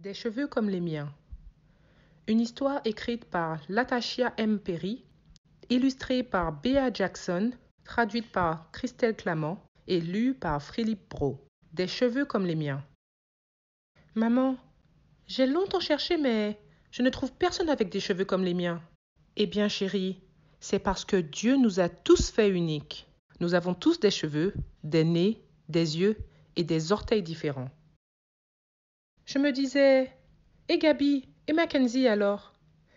Des cheveux comme les miens. Une histoire écrite par Latachia M. Perry, illustrée par Bea Jackson, traduite par Christelle Clamant et lue par Philippe Bro. Des cheveux comme les miens. Maman, j'ai longtemps cherché, mais je ne trouve personne avec des cheveux comme les miens. Eh bien, chérie, c'est parce que Dieu nous a tous fait uniques. Nous avons tous des cheveux, des nez, des yeux et des orteils différents. Je me disais Et Gabi Et Mackenzie alors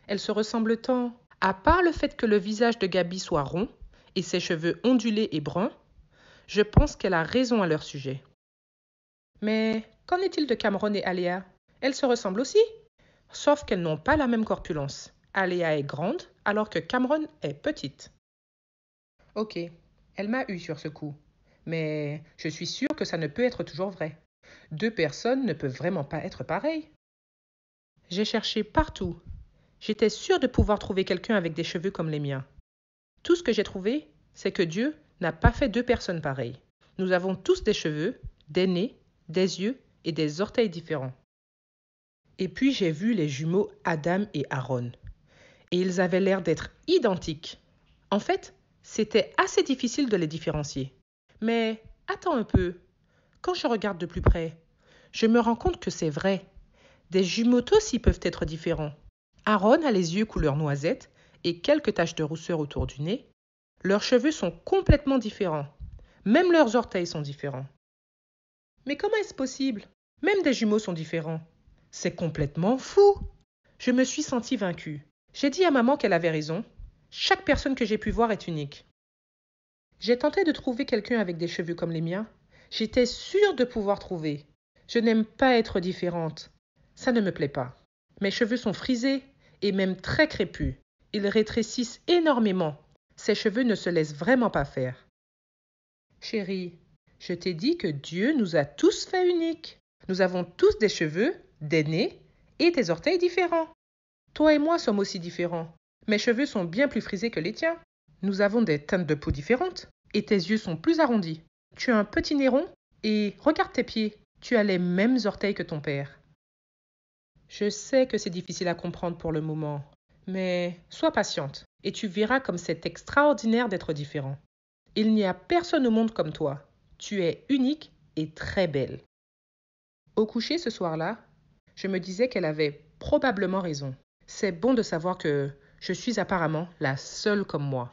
Elles se ressemblent tant. À part le fait que le visage de Gabi soit rond et ses cheveux ondulés et bruns, je pense qu'elle a raison à leur sujet. Mais qu'en est-il de Cameron et Aléa Elles se ressemblent aussi, sauf qu'elles n'ont pas la même corpulence. Aléa est grande, alors que Cameron est petite. Ok, elle m'a eu sur ce coup, mais je suis sûre que ça ne peut être toujours vrai. Deux personnes ne peuvent vraiment pas être pareilles. J'ai cherché partout. J'étais sûre de pouvoir trouver quelqu'un avec des cheveux comme les miens. Tout ce que j'ai trouvé, c'est que Dieu n'a pas fait deux personnes pareilles. Nous avons tous des cheveux, des nez, des yeux et des orteils différents. Et puis j'ai vu les jumeaux Adam et Aaron. Et ils avaient l'air d'être identiques. En fait, c'était assez difficile de les différencier. Mais attends un peu, quand je regarde de plus près, je me rends compte que c'est vrai. Des jumeaux aussi peuvent être différents. Aaron a les yeux couleur noisette et quelques taches de rousseur autour du nez. Leurs cheveux sont complètement différents. Même leurs orteils sont différents. Mais comment est-ce possible Même des jumeaux sont différents. C'est complètement fou. Je me suis sentie vaincue. J'ai dit à maman qu'elle avait raison. Chaque personne que j'ai pu voir est unique. J'ai tenté de trouver quelqu'un avec des cheveux comme les miens, J'étais sûre de pouvoir trouver. Je n'aime pas être différente. Ça ne me plaît pas. Mes cheveux sont frisés et même très crépus. Ils rétrécissent énormément. Ces cheveux ne se laissent vraiment pas faire. Chérie, je t'ai dit que Dieu nous a tous fait uniques. Nous avons tous des cheveux, des nez et des orteils différents. Toi et moi sommes aussi différents. Mes cheveux sont bien plus frisés que les tiens. Nous avons des teintes de peau différentes et tes yeux sont plus arrondis. Tu as un petit néron et regarde tes pieds, tu as les mêmes orteils que ton père. Je sais que c'est difficile à comprendre pour le moment, mais sois patiente et tu verras comme c'est extraordinaire d'être différent. Il n'y a personne au monde comme toi. Tu es unique et très belle. Au coucher ce soir-là, je me disais qu'elle avait probablement raison. C'est bon de savoir que je suis apparemment la seule comme moi.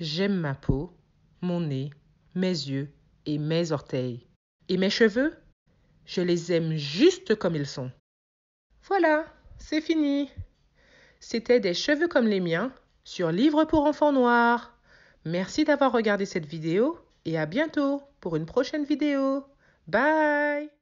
J'aime ma peau, mon nez, mes yeux et mes orteils. Et mes cheveux Je les aime juste comme ils sont. Voilà, c'est fini. C'était des cheveux comme les miens sur Livre pour enfants noirs. Merci d'avoir regardé cette vidéo et à bientôt pour une prochaine vidéo. Bye